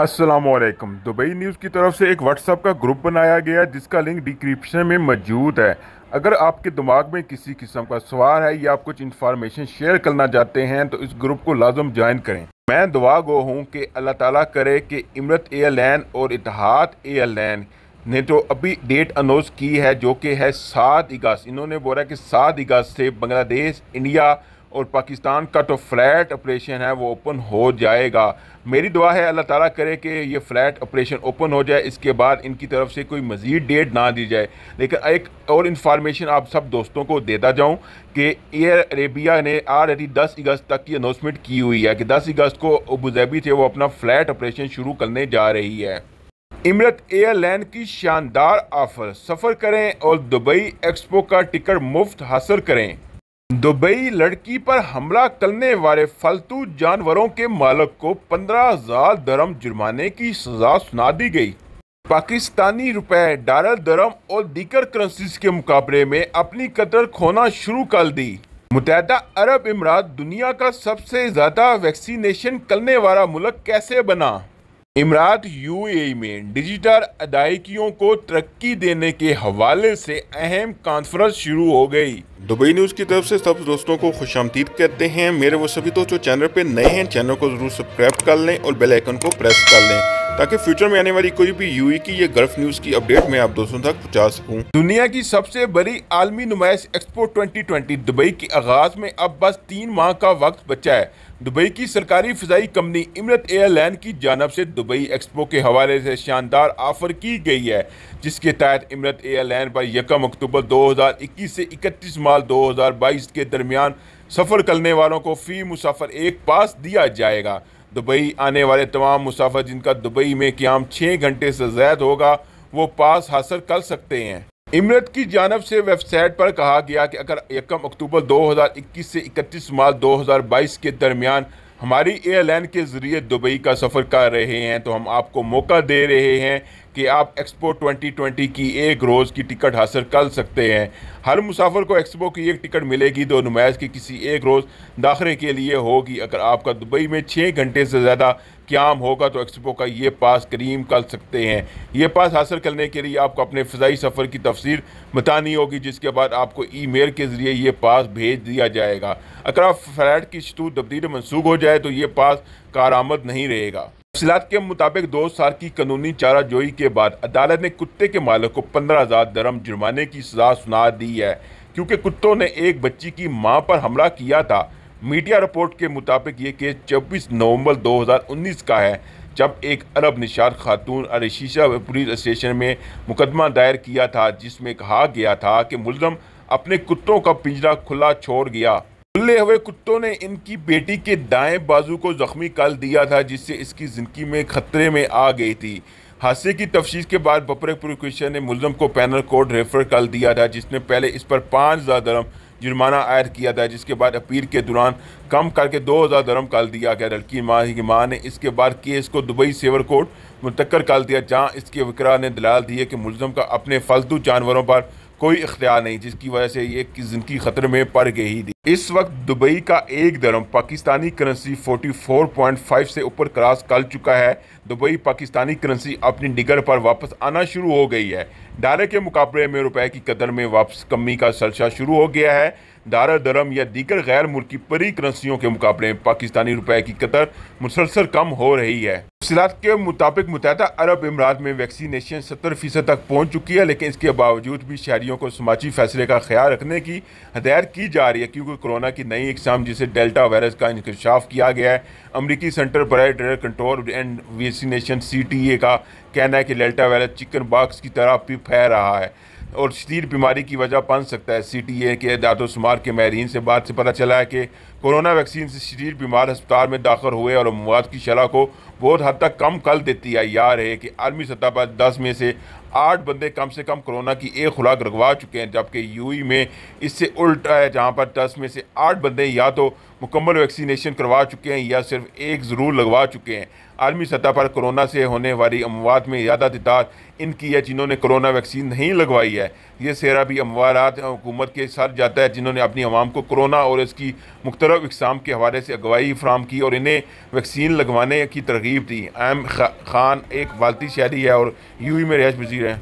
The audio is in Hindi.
असलम दुबई न्यूज़ की तरफ से एक व्हाट्सअप का ग्रुप बनाया गया जिसका लिंक डिक्रिप्शन में मौजूद है अगर आपके दिमाग में किसी किस्म का सवाल है या आप कुछ इन्फॉर्मेशन शेयर करना चाहते हैं तो इस ग्रुप को लाजम ज्वाइन करें मैं दुआ गो हूँ कि अल्लाह ताला करे कि इमरत एयरलाइन और इतिहाद एयरलाइन ने जो अभी डेट अनाउंस की है जो कि है सात अगस्त इन्होंने बोला कि सात अगस्त से बांग्लादेश इंडिया और पाकिस्तान का तो फ्लैट ऑपरेशन है वो ओपन हो जाएगा मेरी दुआ है अल्लाह ताला करे कि ये फ्लैट ऑपरेशन ओपन हो जाए इसके बाद इनकी तरफ से कोई मज़ीद डेट ना दी जाए लेकिन एक और इन्फॉर्मेशन आप सब दोस्तों को देता जाऊं कि एयर अरेबिया ने ऑलरेडी 10 अगस्त तक की अनाउंसमेंट की हुई है कि 10 अगस्त को अबूजैबी से वो अपना फ्लैट ऑपरेशन शुरू करने जा रही है इमरत एयरलाइन की शानदार ऑफ़र सफ़र करें और दुबई एक्सपो का टिकट मुफ्त हासिल करें दुबई लड़की पर हमला करने वाले फालतू जानवरों के मालक को पंद्रह हजार दरम जुर्माने की सजा सुना दी गई पाकिस्तानी रुपए डॉलर दरम और दीगर करेंसीज के मुकाबले में अपनी कतर खोना शुरू कर दी मुतहदा अरब इमरात दुनिया का सबसे ज़्यादा वैक्सीनेशन करने वाला मुल्क कैसे बना इमरात यूएई में डिजिटल अदायगियों को तरक्की देने के हवाले से अहम कॉन्फ्रेंस शुरू हो गई दुबई न्यूज़ की तरफ से सब दोस्तों को खुश आमदीद कहते हैं मेरे वो सभी दोस्तों चैनल पे नए हैं चैनल को जरूर सब्सक्राइब कर लें और बेल आइकन को प्रेस कर लें ताकि फ्यूचर में आने वाली कोई भी यूई e की या गल्फ न्यूज की अपडेट मैं आप दोस्तों तक पहुँचा सकूँ दुनिया की सबसे बड़ी आलमी नुमाइश एक्सपो ट्वेंटी दुबई के आगाज में अब बस तीन माह का वक्त बचा है दुबई की सरकारी फजाई कंपनी इमरत एयरलाइन की जानब से दुबई एक्सपो के हवाले से शानदार ऑफर की गई है जिसके तहत इमरत एयरलाइन पर यकम अक्टूबर 2021 से 31 मार्च 2022 के दरमियान सफ़र करने वालों को फ़ी मुसाफर एक पास दिया जाएगा दुबई आने वाले तमाम मुसाफर जिनका दुबई में क्याम छः घंटे से ज़ायद होगा वो पास हासिल कर सकते हैं इमरत की जानब से वेबसाइट पर कहा गया कि अगर यकम अक्टूबर 2021 से 31 मार्च 2022 के दरमियान हमारी एयरलाइन के ज़रिए दुबई का सफ़र कर रहे हैं तो हम आपको मौका दे रहे हैं कि आप एक्सपो 2020 की एक रोज़ की टिकट हासिल कर सकते हैं हर मुसाफर को एक्सपो की एक टिकट मिलेगी दो नुमाइश की किसी एक रोज़ दाखिले के लिए होगी अगर आपका दुबई में छः घंटे से ज़्यादा क्याम होगा तो एक्सपो का ये पास करीम कर सकते हैं ये पास हासिल करने के लिए आपको अपने फ़जाई सफ़र की तफसीर बतानी होगी जिसके बाद आपको ई मेल के ज़रिए ये पास भेज दिया जाएगा अगर आप फ्लैट की शतू तब्दील मनसूख हो जाए तो ये पास कारआमद नहीं रहेगा तफसीत के मुताबिक दो साल की कानूनी चारा जोई के बाद अदालत ने कुत्ते के मालिक को पंद्रह हज़ार दरम जुर्माने की सजा सुना दी है क्योंकि कुत्तों ने एक बच्ची की मां पर हमला किया था मीडिया रिपोर्ट के मुताबिक ये केस चौबीस नवंबर 2019 का है जब एक अरब निशार खातून शीशा पुलिस स्टेशन में मुकदमा दायर किया था जिसमें कहा गया था कि मुलम अपने कुत्तों का पिंजरा खुला छोड़ गया खुले हुए कुत्तों ने इनकी बेटी के दाएं बाजू को जख्मी कर दिया था जिससे इसकी जिंदगी में खतरे में आ गई थी हादसे की तफ्श के बाद बपरे प्रोक्यूशन ने मुलम को पैनल कोर्ट रेफर कर दिया था जिसने पहले इस पर पाँच हज़ार धर्म जुर्माना आयद किया था जिसके बाद अपील के दौरान कम करके दो हज़ार धर्म कर दिया गया लड़की माँ की माँ ने इसके बाद केस को दुबई सेवर कोर्ट मुंतकर कर दिया जहाँ इसके वकरा ने दलाल दिए कि मुलम का अपने फालतू जानवरों पर कोई इख्तियार नहीं जिसकी वजह से ये जिंदगी खतरे में पड़ गई थी इस वक्त दुबई का एक दरम पाकिस्तानी करेंसी 44.5 से ऊपर क्रॉस कर चुका है दुबई पाकिस्तानी करेंसी अपनी डिगर पर वापस आना शुरू हो गई है डाले के मुकाबले में रुपए की कदर में वापस कमी का सिलसिला शुरू हो गया है दारा दरम या दीगर गैर मुल्की परी करेंसियों के मुकाबले पाकिस्तानी रुपए की कतर मुसलसल कम हो रही है तफसीत के मुताबिक मुतहदा अरब इमारात में वैक्सीनेशन सत्तर फ़ीसद तक पहुँच चुकी है लेकिन इसके बावजूद भी शहरीों को समाची फैसले का ख्याल रखने की हदायत की जा रही है क्योंकि कोरोना की नई इकसाम जिसे डेल्टा वायरस का इंकशाफ किया गया है अमरीकी सेंटर पर drug control and vaccination C T A का कहना है कि डेल्टा वायरस चिकन बॉक्स की तरह भी फैल रहा है और शरीर बीमारी की वजह बन सकता है सी टी ए के दादोशुमार के माहरीन से बात से पता चला है कि कोरोना वैक्सीन से शरीर बीमार अस्पताल में दाखिल हुए और अमवात की शरह को बहुत हद तक कम कल देती आई जा रही है कि आर्मी सतह पर दस में से आठ बंदे कम से कम कोरोना की एक खुराक रखवा चुके हैं जबकि यूई में इससे उल्टा है जहां पर दस में से आठ बंदे या तो मुकम्मल वैक्सीनेशन करवा चुके हैं या सिर्फ एक ज़रूर लगवा चुके हैं आर्मी सतह पर कोरोना से होने वाली अमवात में ज़्यादा तदाद इनकी है जिन्होंने कोरोना वैक्सीन नहीं लगवाई है ये सेरा भी अमवारात हुकूमत के सर जाता है जिन्होंने अपनी आवाम को कोरोना और इसकी मुख्तर शरब इकसाम के हवाले से अगवाई फ्राहम की और इन्हें वैक्सीन लगवाने की तरगीब दी एम खान एक वालती शहरी है और यू में रिहाइश पजीर हैं